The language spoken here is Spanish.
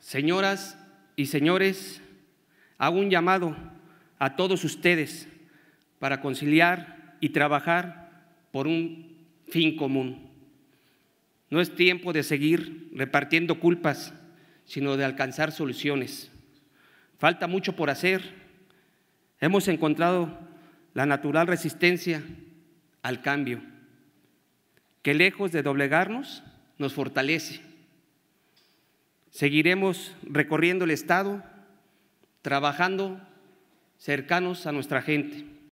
Señoras y señores, hago un llamado a todos ustedes para conciliar y trabajar por un fin común. No es tiempo de seguir repartiendo culpas, sino de alcanzar soluciones. Falta mucho por hacer. Hemos encontrado la natural resistencia al cambio, que lejos de doblegarnos, nos fortalece Seguiremos recorriendo el Estado, trabajando cercanos a nuestra gente